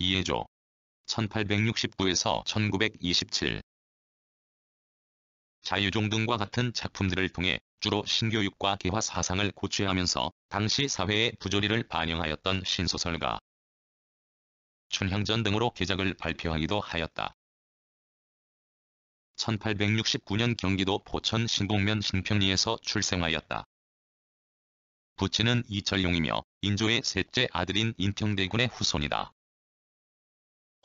이해조 1869에서 1927 자유종 등과 같은 작품들을 통해 주로 신교육과 개화 사상을 고취하면서 당시 사회의 부조리를 반영하였던 신소설가 춘향전 등으로 개작을 발표하기도 하였다. 1869년 경기도 포천 신북면 신평리에서 출생하였다. 부친은 이철용이며 인조의 셋째 아들인 인평대군의 후손이다.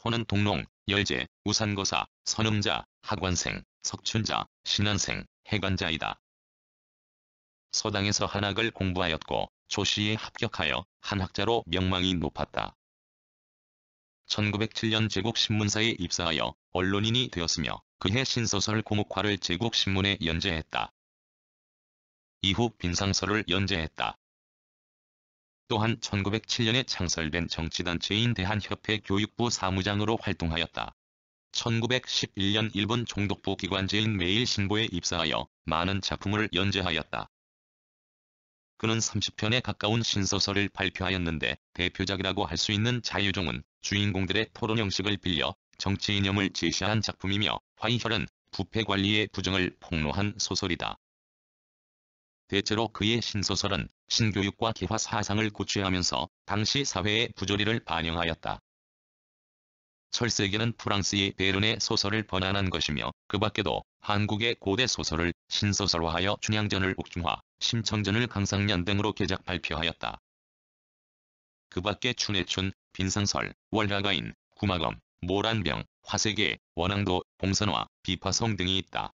호는 동농, 열제, 우산거사, 선음자, 학원생 석춘자, 신안생, 해관자이다. 서당에서 한학을 공부하였고 조씨에 합격하여 한학자로 명망이 높았다. 1907년 제국신문사에 입사하여 언론인이 되었으며 그해 신소설 고목화를 제국신문에 연재했다. 이후 빈상설을 연재했다. 또한 1907년에 창설된 정치단체인 대한협회 교육부 사무장으로 활동하였다. 1911년 일본 총독부 기관지인 매일신보에 입사하여 많은 작품을 연재하였다. 그는 30편에 가까운 신소설을 발표하였는데 대표작이라고 할 수 있는 자유종은 주인공들의 토론 형식을 빌려 정치 이념을 제시한 작품이며 화이혈은 부패 관리의 부정을 폭로한 소설이다. 대체로 그의 신소설은 신교육과 개화 사상을 고취하면서 당시 사회의 부조리를 반영하였다. 철세계는 프랑스의 베른의 소설을 번안한 것이며 그 밖에도 한국의 고대 소설을 신소설화하여 춘향전을 옥중화, 심청전을 강상년 등으로 개작 발표하였다. 그 밖에 춘해춘, 빈상설, 월라가인 구마검, 모란병, 화세계, 원앙도, 봉선화, 비파성 등이 있다.